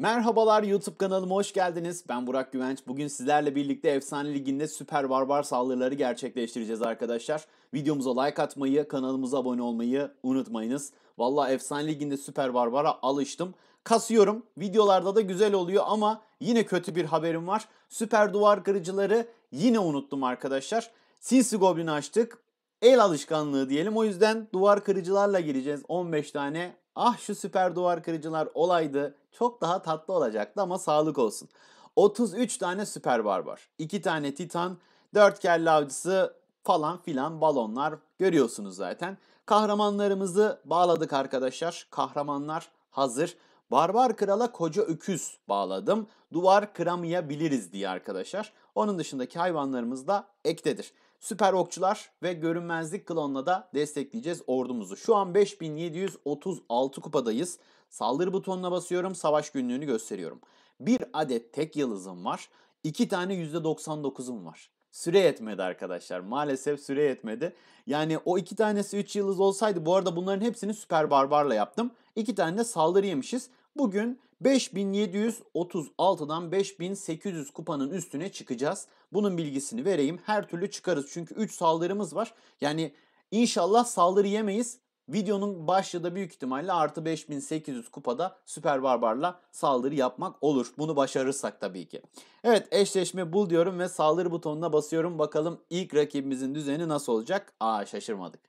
Merhabalar YouTube kanalıma hoş geldiniz. Ben Burak Güvenç. Bugün sizlerle birlikte Efsane Ligi'nde süper barbar saldırıları gerçekleştireceğiz arkadaşlar. Videomuza like atmayı, kanalımıza abone olmayı unutmayınız. Valla Efsane Ligi'nde süper barbara alıştım. Kasıyorum. Videolarda da güzel oluyor ama yine kötü bir haberim var. Süper duvar kırıcıları yine unuttum arkadaşlar. Sinsi Goblin açtık. El alışkanlığı diyelim. O yüzden duvar kırıcılarla gireceğiz. 15 tane Ah şu süper duvar kırıcılar olaydı çok daha tatlı olacaktı ama sağlık olsun. 33 tane süper var. 2 tane titan, 4 kelle avcısı falan filan balonlar görüyorsunuz zaten. Kahramanlarımızı bağladık arkadaşlar. Kahramanlar hazır. Barbar Kral'a koca öküz bağladım. Duvar kıramayabiliriz diye arkadaşlar. Onun dışındaki hayvanlarımız da ektedir. Süper okçular ve görünmezlik klanla da destekleyeceğiz ordumuzu. Şu an 5736 kupadayız. Saldırı butonuna basıyorum. Savaş günlüğünü gösteriyorum. Bir adet tek yıldızım var. İki tane %99'um var. Süre yetmedi arkadaşlar. Maalesef süre yetmedi. Yani o iki tanesi 3 yıldız olsaydı bu arada bunların hepsini süper barbarla yaptım. İki tane de saldırı yemişiz. Bugün 5736'dan 5800 kupanın üstüne çıkacağız. Bunun bilgisini vereyim. Her türlü çıkarız. Çünkü 3 saldırımız var. Yani inşallah saldırı yemeyiz. Videonun başlığı büyük ihtimalle artı 5800 kupada Süper Barbar'la saldırı yapmak olur. Bunu başarırsak tabii ki. Evet eşleşme bul diyorum ve saldırı butonuna basıyorum. Bakalım ilk rakibimizin düzeni nasıl olacak? Aa şaşırmadık.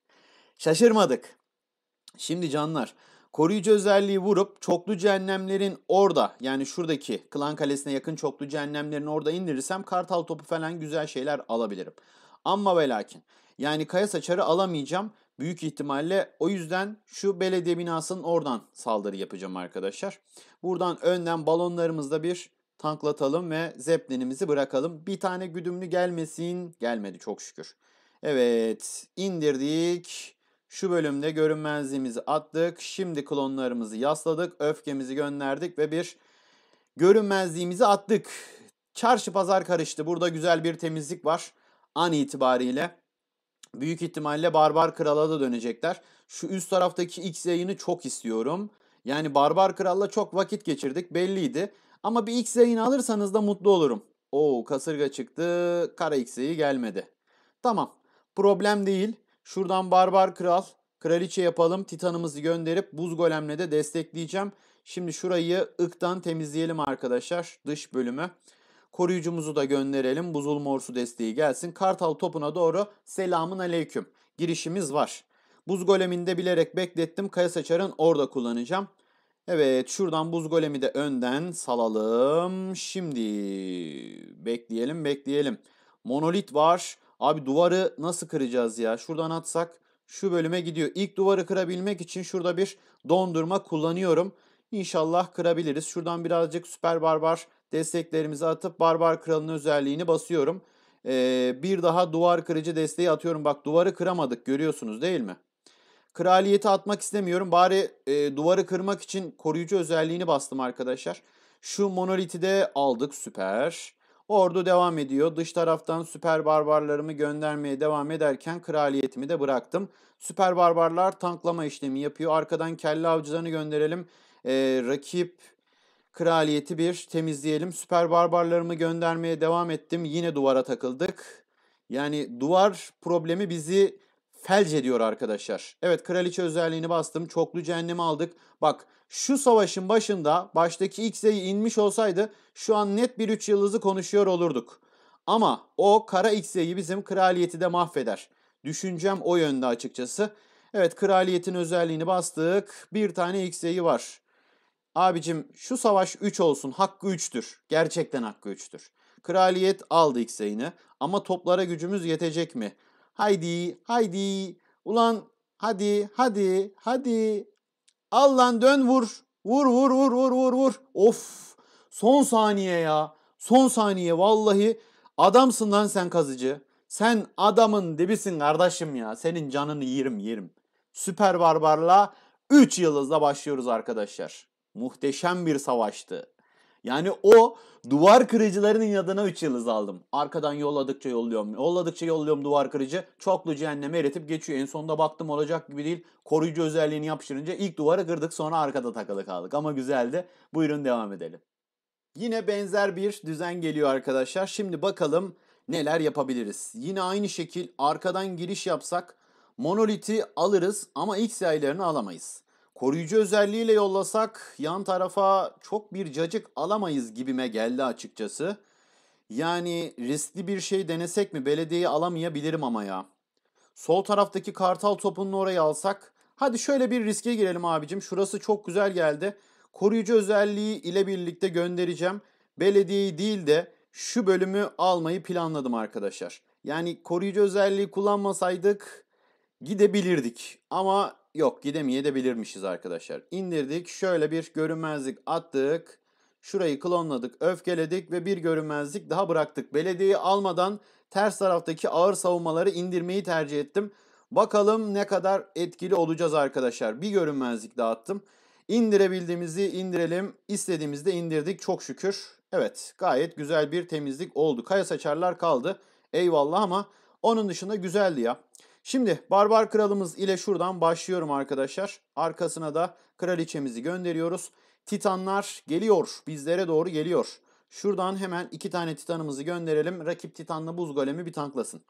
Şaşırmadık. Şimdi canlar Koruyucu özelliği vurup çoklu cehennemlerin orada yani şuradaki klan kalesine yakın çoklu cehennemlerin orada indirirsem kartal topu falan güzel şeyler alabilirim. Amma ve lakin yani kaya saçarı alamayacağım büyük ihtimalle o yüzden şu belediye binasının oradan saldırı yapacağım arkadaşlar. Buradan önden balonlarımızda bir tanklatalım ve zeplinimizi bırakalım. Bir tane güdümlü gelmesin gelmedi çok şükür. Evet indirdik. Şu bölümde görünmezliğimizi attık. Şimdi klonlarımızı yasladık. Öfkemizi gönderdik ve bir görünmezliğimizi attık. Çarşı pazar karıştı. Burada güzel bir temizlik var an itibariyle. Büyük ihtimalle Barbar Kral'a da dönecekler. Şu üst taraftaki X yayını çok istiyorum. Yani Barbar Kral'la çok vakit geçirdik belliydi. Ama bir X yayını alırsanız da mutlu olurum. Oo kasırga çıktı. Kara X'i gelmedi. Tamam. Problem değil. Şuradan Barbar Kral, Kraliçe yapalım. Titanımızı gönderip buz golemle de destekleyeceğim. Şimdi şurayı ıktan temizleyelim arkadaşlar. Dış bölümü. Koruyucumuzu da gönderelim. Buzul morsu desteği gelsin. Kartal topuna doğru selamın aleyküm. Girişimiz var. Buz goleminde bilerek beklettim. Kaya saçarın orada kullanacağım. Evet şuradan buz golemi de önden salalım. Şimdi bekleyelim bekleyelim. Monolit var. Abi duvarı nasıl kıracağız ya? Şuradan atsak şu bölüme gidiyor. İlk duvarı kırabilmek için şurada bir dondurma kullanıyorum. İnşallah kırabiliriz. Şuradan birazcık süper barbar desteklerimizi atıp barbar kralının özelliğini basıyorum. Ee, bir daha duvar kırıcı desteği atıyorum. Bak duvarı kıramadık görüyorsunuz değil mi? Kraliyeti atmak istemiyorum. Bari e, duvarı kırmak için koruyucu özelliğini bastım arkadaşlar. Şu monoliti de aldık süper. Ordu devam ediyor. Dış taraftan süper barbarlarımı göndermeye devam ederken kraliyetimi de bıraktım. Süper barbarlar tanklama işlemi yapıyor. Arkadan kelle avcılarını gönderelim. Ee, rakip kraliyeti bir temizleyelim. Süper barbarlarımı göndermeye devam ettim. Yine duvara takıldık. Yani duvar problemi bizi felç ediyor arkadaşlar. Evet kraliçe özelliğini bastım. Çoklu cehennemi aldık. Bak şu savaşın başında baştaki X'e inmiş olsaydı şu an net bir 3 yıldızı konuşuyor olurduk. Ama o kara X'e'yi bizim kraliyeti de mahveder. Düşüncem o yönde açıkçası. Evet kraliyetin özelliğini bastık. Bir tane X'e'yi var. Abicim şu savaş 3 olsun. Hakkı 3'tür. Gerçekten hakkı 3'tür. Kraliyet aldı X'e'ini ama toplara gücümüz yetecek mi? Haydi, haydi. Ulan hadi, hadi, hadi. Al lan dön vur. Vur, vur, vur, vur, vur, vur. Of. Son saniye ya. Son saniye vallahi. Adamsın lan sen kazıcı. Sen adamın dibisin kardeşim ya. Senin canını yerim yerim. Süper Barbar'la 3 yıldızla başlıyoruz arkadaşlar. Muhteşem bir savaştı. Yani o duvar kırıcıların yanına 3 yıldız aldım. Arkadan yolladıkça yolluyorum. Yolladıkça yolluyorum duvar kırıcı. Çoklu cehenneme eritip geçiyor. En sonunda baktım olacak gibi değil. Koruyucu özelliğini yapıştırınca ilk duvarı kırdık sonra arkada takılı kaldık. Ama güzeldi. Buyurun devam edelim. Yine benzer bir düzen geliyor arkadaşlar. Şimdi bakalım neler yapabiliriz. Yine aynı şekil arkadan giriş yapsak monoliti alırız ama ilk sayılarını alamayız. Koruyucu özelliğiyle yollasak yan tarafa çok bir cacık alamayız gibime geldi açıkçası. Yani riskli bir şey denesek mi belediyeyi alamayabilirim ama ya. Sol taraftaki kartal topunu oraya alsak. Hadi şöyle bir riske girelim abicim. Şurası çok güzel geldi. Koruyucu özelliği ile birlikte göndereceğim. Belediyeyi değil de şu bölümü almayı planladım arkadaşlar. Yani koruyucu özelliği kullanmasaydık gidebilirdik. Ama yok gidemeye de bilirmişiz arkadaşlar. İndirdik şöyle bir görünmezlik attık. Şurayı klonladık, öfkeledik ve bir görünmezlik daha bıraktık. Belediyeyi almadan ters taraftaki ağır savunmaları indirmeyi tercih ettim. Bakalım ne kadar etkili olacağız arkadaşlar. Bir görünmezlik daha attım İndirebildiğimizi indirelim. İstediğimizde indirdik çok şükür. Evet gayet güzel bir temizlik oldu. Kaya saçarlar kaldı. Eyvallah ama onun dışında güzeldi ya. Şimdi barbar kralımız ile şuradan başlıyorum arkadaşlar. Arkasına da kraliçemizi gönderiyoruz. Titanlar geliyor. Bizlere doğru geliyor. Şuradan hemen iki tane titanımızı gönderelim. Rakip titanla buz golemi bir tanklasın.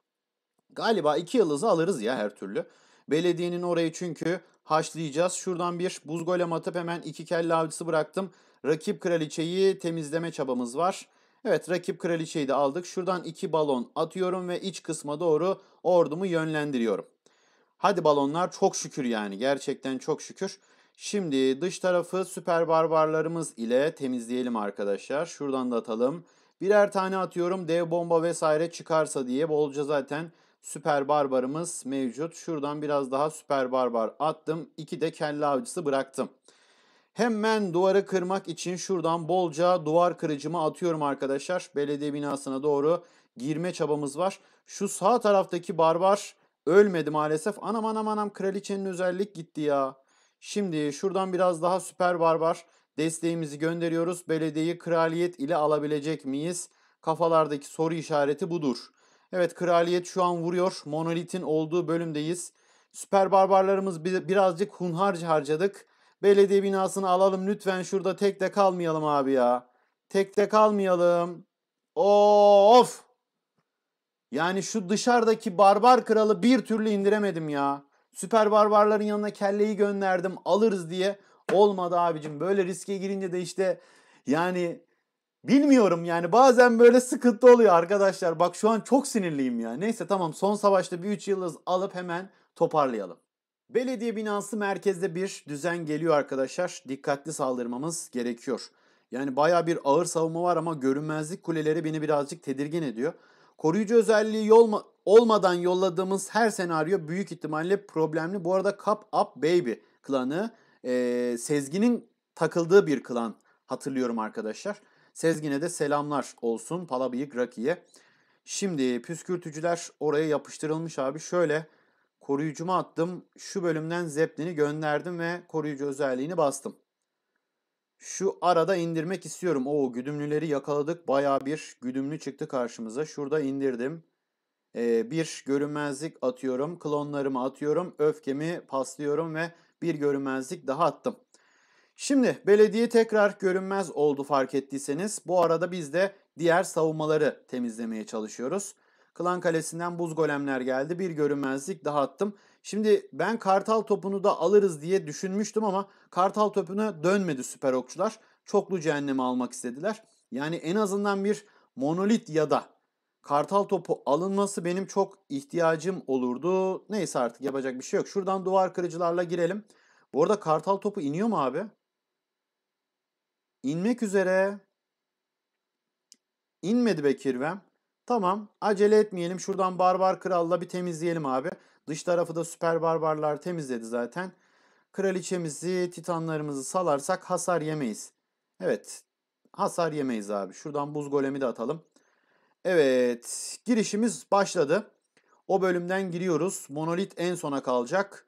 Galiba iki yıldızı alırız ya her türlü. Belediyenin orayı çünkü haşlayacağız. Şuradan bir buz golem atıp hemen iki kelle avcısı bıraktım. Rakip kraliçeyi temizleme çabamız var. Evet rakip kraliçeyi de aldık. Şuradan iki balon atıyorum ve iç kısma doğru ordumu yönlendiriyorum. Hadi balonlar çok şükür yani gerçekten çok şükür. Şimdi dış tarafı süper barbarlarımız ile temizleyelim arkadaşlar. Şuradan da atalım. Birer tane atıyorum dev bomba vesaire çıkarsa diye bolca zaten süper barbarımız mevcut. Şuradan biraz daha süper barbar attım. İki de kelle avcısı bıraktım. Hemen duvarı kırmak için şuradan bolca duvar kırıcımı atıyorum arkadaşlar. Belediye binasına doğru girme çabamız var. Şu sağ taraftaki barbar ölmedi maalesef. Anam anam anam kraliçenin özellik gitti ya. Şimdi şuradan biraz daha süper barbar desteğimizi gönderiyoruz. Belediyeyi kraliyet ile alabilecek miyiz? Kafalardaki soru işareti budur. Evet kraliyet şu an vuruyor. Monolit'in olduğu bölümdeyiz. Süper barbarlarımız birazcık hunharca harcadık. Belediye binasını alalım lütfen şurada tek de kalmayalım abi ya. Tek de kalmayalım. Of! Yani şu dışarıdaki barbar kralı bir türlü indiremedim ya. Süper barbarların yanına kelleyi gönderdim alırız diye. Olmadı abicim. Böyle riske girince de işte yani Bilmiyorum yani bazen böyle sıkıntı oluyor arkadaşlar. Bak şu an çok sinirliyim ya. Neyse tamam son savaşta bir 3 yıldız alıp hemen toparlayalım. Belediye binası merkezde bir düzen geliyor arkadaşlar. Dikkatli saldırmamız gerekiyor. Yani baya bir ağır savunma var ama görünmezlik kuleleri beni birazcık tedirgin ediyor. Koruyucu özelliği yolma, olmadan yolladığımız her senaryo büyük ihtimalle problemli. Bu arada Cup Up Baby klanı e, Sezgin'in takıldığı bir klan hatırlıyorum arkadaşlar. Sezgin'e de selamlar olsun Palabıyık Raki'ye. Şimdi püskürtücüler oraya yapıştırılmış abi. Şöyle koruyucuma attım. Şu bölümden Zeppelin'i gönderdim ve koruyucu özelliğini bastım. Şu arada indirmek istiyorum. Oo güdümlüleri yakaladık. Baya bir güdümlü çıktı karşımıza. Şurada indirdim. Ee, bir görünmezlik atıyorum. Klonlarımı atıyorum. Öfkemi paslıyorum ve bir görünmezlik daha attım. Şimdi belediye tekrar görünmez oldu fark ettiyseniz. Bu arada biz de diğer savunmaları temizlemeye çalışıyoruz. Klan Kalesi'nden buz golemler geldi. Bir görünmezlik daha attım. Şimdi ben Kartal topunu da alırız diye düşünmüştüm ama Kartal topuna dönmedi süper okçular. Çoklu cehennemi almak istediler. Yani en azından bir monolit ya da Kartal topu alınması benim çok ihtiyacım olurdu. Neyse artık yapacak bir şey yok. Şuradan duvar kırıcılarla girelim. Bu arada Kartal topu iniyor mu abi? İnmek üzere. İnmedi be kirvem. Tamam acele etmeyelim şuradan Barbar Kral'la bir temizleyelim abi. Dış tarafı da Süper Barbarlar temizledi zaten. Kraliçemizi, titanlarımızı salarsak hasar yemeyiz. Evet hasar yemeyiz abi. Şuradan buz golemi de atalım. Evet girişimiz başladı. O bölümden giriyoruz. Monolit en sona kalacak.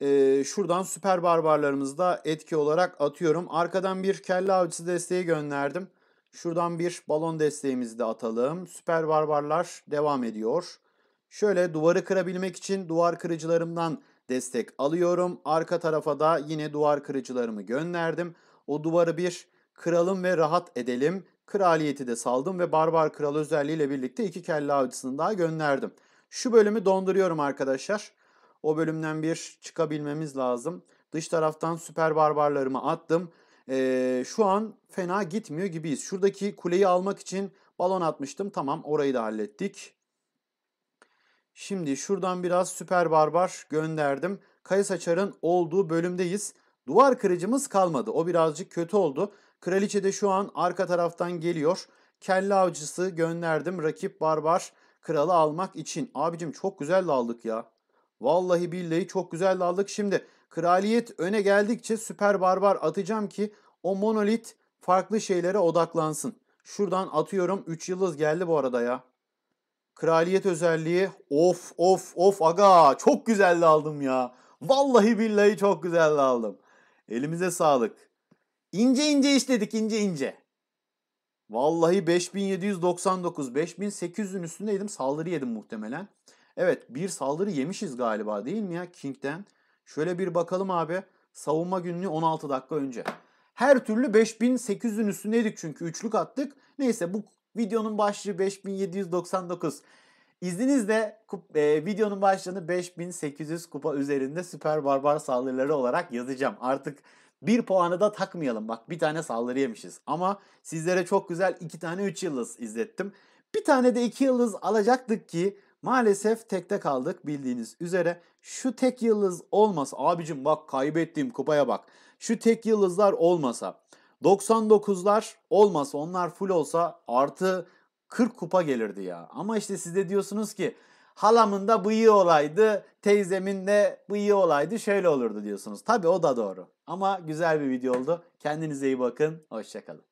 Ee, şuradan süper barbarlarımızı da etki olarak atıyorum. Arkadan bir kelle avcısı desteği gönderdim. Şuradan bir balon desteğimizi de atalım. Süper barbarlar devam ediyor. Şöyle duvarı kırabilmek için duvar kırıcılarımdan destek alıyorum. Arka tarafa da yine duvar kırıcılarımı gönderdim. O duvarı bir kıralım ve rahat edelim. Kraliyeti de saldım ve barbar kral özelliğiyle birlikte iki kelle avcısını daha gönderdim. Şu bölümü donduruyorum arkadaşlar. O bölümden bir çıkabilmemiz lazım. Dış taraftan süper barbarlarımı attım e, şu an fena gitmiyor gibiyiz. Şuradaki kuleyi almak için balon atmıştım. Tamam orayı da hallettik. Şimdi şuradan biraz süper barbar gönderdim. Kaya saçarın olduğu bölümdeyiz. Duvar kırıcımız kalmadı. O birazcık kötü oldu. Kraliçe de şu an arka taraftan geliyor. Kelle avcısı gönderdim. Rakip barbar kralı almak için. Abicim çok güzel aldık ya. Vallahi billahi çok güzel aldık. Şimdi Kraliyet öne geldikçe süper barbar atacağım ki o monolit farklı şeylere odaklansın. Şuradan atıyorum 3 yıldız geldi bu arada ya. Kraliyet özelliği of of of aga çok güzel aldım ya. Vallahi billahi çok güzel aldım. Elimize sağlık. İnce ince işledik ince ince. Vallahi 5799, 5800'ün üstündeydim. Saldırı yedim muhtemelen. Evet bir saldırı yemişiz galiba değil mi ya King'den? Şöyle bir bakalım abi. Savunma gününü 16 dakika önce. Her türlü 5800'ün üstündeydik çünkü üçlük attık. Neyse bu videonun başlığı 5799. İzninizle e, videonun başlığını 5800 kupa üzerinde süper barbar saldırıları olarak yazacağım. Artık bir puanı da takmayalım. Bak bir tane saldırı yemişiz. Ama sizlere çok güzel iki tane 3 yıldız izlettim. Bir tane de 2 yıldız alacaktık ki Maalesef tekte kaldık bildiğiniz üzere. Şu tek yıldız olmasa abicim bak kaybettiğim kupaya bak. Şu tek yıldızlar olmasa 99'lar olmasa onlar full olsa artı 40 kupa gelirdi ya. Ama işte siz de diyorsunuz ki halamın da bıyığı olaydı, teyzemin de bıyığı olaydı şöyle olurdu diyorsunuz. Tabi o da doğru. Ama güzel bir video oldu. Kendinize iyi bakın. Hoşçakalın.